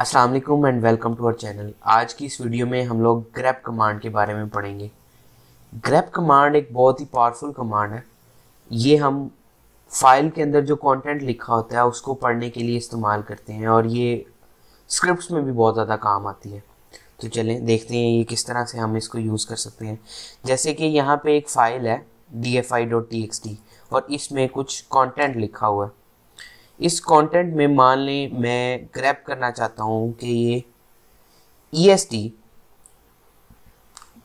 अस्सलाम वालेकुम and welcome to our channel आज की इस वीडियो में हम लोग ग्रैप कमांड के बारे में पढ़ेंगे ग्रैप कमांड एक बहुत ही पावरफुल कमांड है ये हम फाइल के अंदर जो कंटेंट लिखा होता है उसको पढ़ने के लिए इस्तेमाल करते हैं और ये स्क्रिप्ट्स में भी बहुत ज़्यादा काम आती है तो चलें देखते हैं ये किस तरह से हम इसको यूज़ कर सकते हैं जैसे कि यहाँ पर एक फ़ाइल है डी और इसमें कुछ कॉन्टेंट लिखा हुआ है इस कंटेंट में मान लें मैं ग्रैप करना चाहता हूँ कि ये ई e एस टी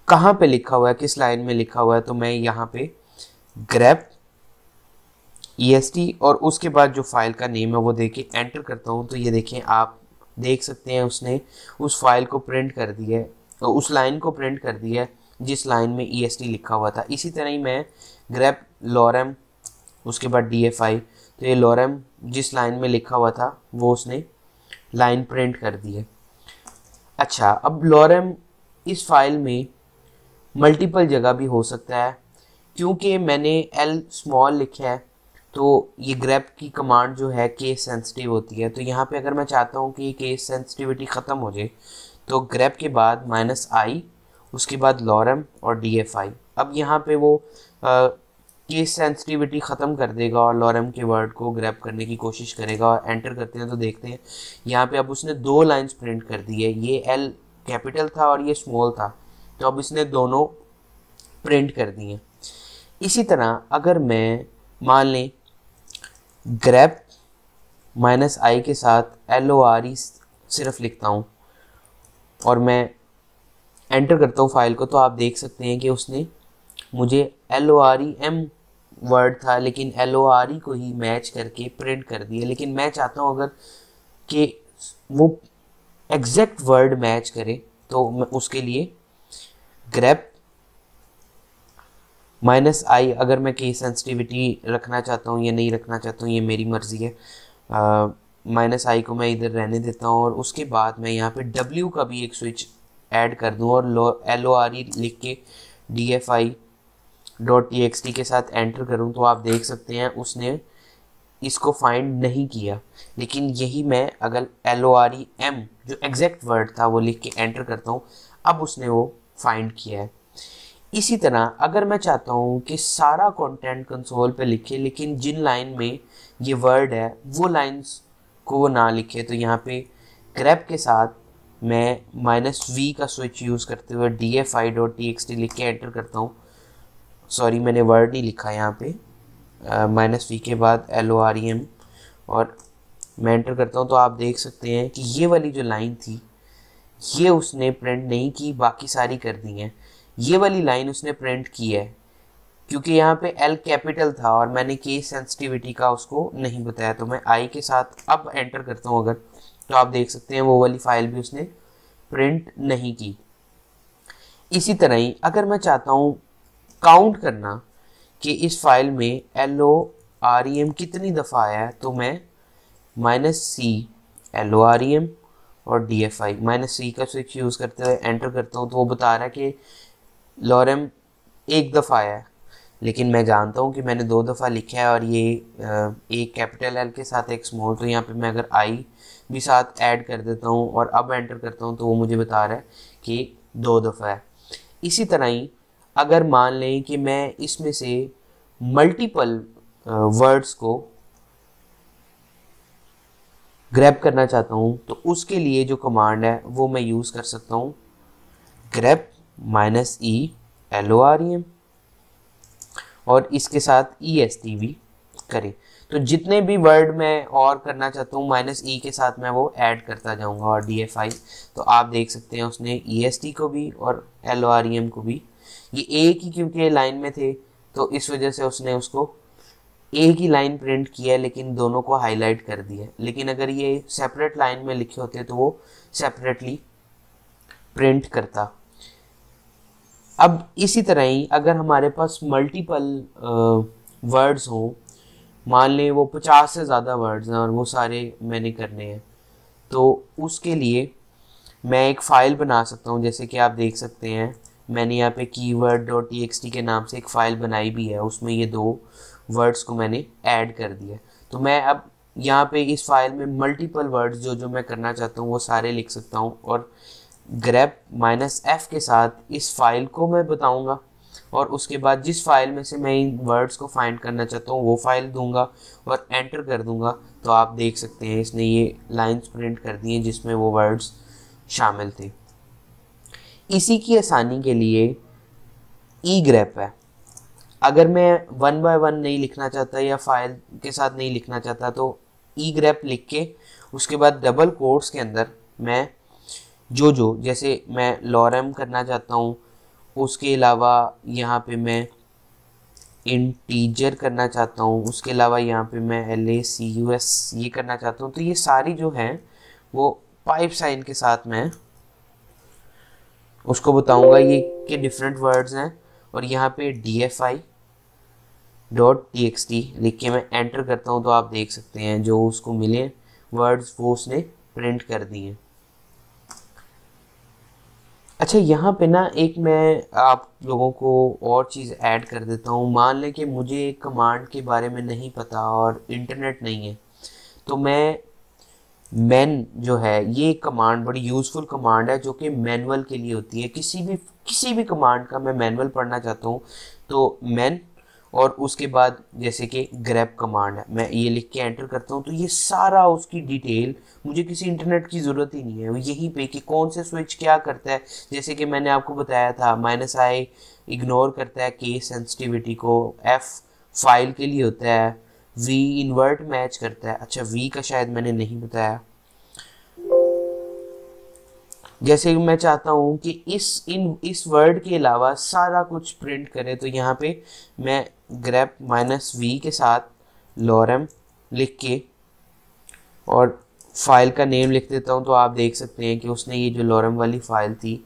कहाँ पर लिखा हुआ है किस लाइन में लिखा हुआ है तो मैं यहाँ पे ग्रैप ई एस टी और उसके बाद जो फाइल का नेम है वो देखे एंटर करता हूँ तो ये देखें आप देख सकते हैं उसने उस फाइल को प्रिंट कर दिया है तो उस लाइन को प्रिंट कर दिया है जिस लाइन में ई एस टी लिखा हुआ था इसी तरह ही मैं ग्रैप लॉरम उसके बाद डी एफ आई तो ये लॉरम जिस लाइन में लिखा हुआ था वो उसने लाइन प्रिंट कर दी है अच्छा अब लॉरम इस फाइल में मल्टीपल जगह भी हो सकता है क्योंकि मैंने एल स्मॉल लिखा है तो ये ग्रैप की कमांड जो है केस सेंसिटिव होती है तो यहाँ पे अगर मैं चाहता हूँ कि केस सेंसिटिविटी ख़त्म हो जाए तो ग्रैप के बाद माइनस आई उसके बाद लॉरम और डी एफ आई अब यहाँ पे वो ये सेंसिटिविटी ख़त्म कर देगा और लॉरम के वर्ड को ग्रैप करने की कोशिश करेगा और एंटर करते हैं तो देखते हैं यहाँ पे अब उसने दो लाइंस प्रिंट कर दी है ये एल कैपिटल था और ये स्मॉल था तो अब इसने दोनों प्रिंट कर दिए इसी तरह अगर मैं मान लें ग्रैप माइनस आई के साथ एल ओ आर ई सिर्फ लिखता हूँ और मैं एंटर करता हूँ फाइल को तो आप देख सकते हैं कि उसने मुझे L O R E M word था लेकिन एल ओ आर ई को ही मैच करके प्रिंट कर दिया लेकिन मैं चाहता हूँ अगर कि वो एग्जैक्ट वर्ड मैच करे तो उसके लिए ग्रैप माइनस आई अगर मैं केस सेंसिटिविटी रखना चाहता हूँ या नहीं रखना चाहता हूँ ये मेरी मर्ज़ी है माइनस आई को मैं इधर रहने देता हूँ और उसके बाद मैं यहाँ पे डब्ल्यू का भी एक स्विच ऐड कर दूँ और लो एल ओ आर ई लिख के D F I dot T के साथ एंटर करूँ तो आप देख सकते हैं उसने इसको फाइंड नहीं किया लेकिन यही मैं अगर L O R E M जो एग्जैक्ट वर्ड था वो लिख के एंटर करता हूँ अब उसने वो फाइंड किया है इसी तरह अगर मैं चाहता हूँ कि सारा कंटेंट कंसोल पे लिखे लेकिन जिन लाइन में ये वर्ड है वो लाइंस को वो ना लिखे तो यहाँ पे क्रैप के साथ मैं माइनस वी का स्विच यूज़ करते हुए D F I dot T X T लिख के एंटर करता हूँ सॉरी मैंने वर्ड नहीं लिखा यहाँ पे माइनस वी के बाद L O R E M और मैं एंटर करता हूँ तो आप देख सकते हैं कि ये वाली जो लाइन थी ये उसने प्रिंट नहीं की बाकी सारी कर दी है ये वाली लाइन उसने प्रिंट की है क्योंकि यहाँ पे एल कैपिटल था और मैंने केस सेंसिटिविटी का उसको नहीं बताया तो मैं आई के साथ अब एंटर करता हूँ अगर तो आप देख सकते हैं वो वाली फाइल भी उसने प्रिंट नहीं की इसी तरह ही अगर मैं चाहता हूँ काउंट करना कि इस फाइल में L O R E M कितनी दफ़ा आया है तो मैं minus C L O R E M और D F I minus C का स्विच यूज़ करते हुए एंटर करता हूँ तो वो बता रहा है कि लॉरम एक दफ़ा आया है लेकिन मैं जानता हूँ कि मैंने दो दफ़ा लिखा है और ये एक कैपिटल एल के साथ एक स्मॉल तो यहाँ पे मैं अगर आई भी साथ ऐड कर देता हूँ और अब एंटर करता हूँ तो वो मुझे बता रहा है कि दो दफ़ा है इसी तरह ही अगर मान लें कि मैं इसमें से मल्टीपल वर्ड्स को ग्रैब करना चाहता हूँ तो उसके लिए जो कमांड है वो मैं यूज़ कर सकता हूँ grep minus E L O R E M और इसके साथ ई एस टी भी करें तो जितने भी वर्ड मैं और करना चाहता हूँ माइनस ई के साथ मैं वो ऐड करता जाऊँगा और डी एफ आई तो आप देख सकते हैं उसने ई एस टी को भी और L O R E M को भी ये एक ही क्योंकि लाइन में थे तो इस वजह से उसने उसको एक ही लाइन प्रिंट किया लेकिन दोनों को हाईलाइट कर दिया लेकिन अगर ये सेपरेट लाइन में लिखे होते तो वो सेपरेटली प्रिंट करता अब इसी तरह ही अगर हमारे पास मल्टीपल वर्ड्स हों मान लें वो पचास से ज़्यादा वर्ड्स हैं और वो सारे मैंने करने हैं तो उसके लिए मैं एक फ़ाइल बना सकता हूँ जैसे कि आप देख सकते हैं मैंने यहाँ पे वर्ड डॉट टी के नाम से एक फ़ाइल बनाई भी है उसमें ये दो वर्ड्स को मैंने ऐड कर दिया तो मैं अब यहाँ पे इस फाइल में मल्टीपल वर्ड्स जो जो मैं करना चाहता हूँ वो सारे लिख सकता हूँ और ग्रैप माइनस एफ़ के साथ इस फाइल को मैं बताऊँगा और उसके बाद जिस फाइल में से मैं इन वर्ड्स को फाइंड करना चाहता हूँ वो फाइल दूंगा और एंटर कर दूंगा तो आप देख सकते हैं इसने ये लाइंस प्रिंट कर दी हैं जिसमें वो वर्ड्स शामिल थे इसी की आसानी के लिए ई e ग्रेप है अगर मैं वन बाय वन नहीं लिखना चाहता या फाइल के साथ नहीं लिखना चाहता तो ई e ग्रेप लिख के उसके बाद डबल कोर्ट्स के अंदर मैं जो जो जैसे मैं लॉरम करना चाहता हूँ उसके अलावा यहाँ पे मैं इंटीजर करना चाहता हूँ उसके अलावा यहाँ पे मैं L A C U S ये करना चाहता हूँ तो ये सारी जो हैं वो पाइप साइन के साथ मैं उसको बताऊंगा ये के डिफरेंट वर्ड्स हैं और यहाँ पे D F I dot T X T लिख के मैं एंटर करता हूँ तो आप देख सकते हैं जो उसको मिले वर्ड्स वो उसने प्रिंट कर दिए अच्छा यहाँ पे ना एक मैं आप लोगों को और चीज़ ऐड कर देता हूँ मान लें कि मुझे एक कमांड के बारे में नहीं पता और इंटरनेट नहीं है तो मैं मैन जो है ये कमांड बड़ी यूज़फुल कमांड है जो कि मैनुअल के लिए होती है किसी भी किसी भी कमांड का मैं मैनुअल पढ़ना चाहता हूँ तो मैन और उसके बाद जैसे कि ग्रैप कमांड है मैं ये लिख के एंटर करता हूँ तो ये सारा उसकी डिटेल मुझे किसी इंटरनेट की ज़रूरत ही नहीं है यहीं पे कि कौन से स्विच क्या करता है जैसे कि मैंने आपको बताया था माइनस आई इग्नोर करता है के सेंसिटिविटी को एफ़ फाइल के लिए होता है v इन्वर्ट मैच करता है अच्छा v का शायद मैंने नहीं बताया जैसे मैं चाहता हूँ कि इस इन इस वर्ड के अलावा सारा कुछ प्रिंट करे तो यहाँ पे मैं ग्रैप माइनस वी के साथ लॉरम लिख के और फाइल का नेम लिख देता हूँ तो आप देख सकते हैं कि उसने ये जो लॉरम वाली फाइल थी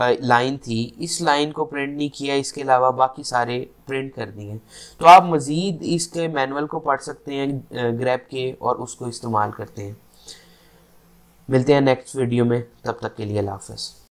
लाइन थी इस लाइन को प्रिंट नहीं किया इसके अलावा बाकी सारे प्रिंट कर दिए तो आप मज़ीद इसके मैनुअल को पढ़ सकते हैं ग्रैप के और उसको इस्तेमाल करते हैं मिलते हैं नेक्स्ट वीडियो में तब तक के लिए हाफ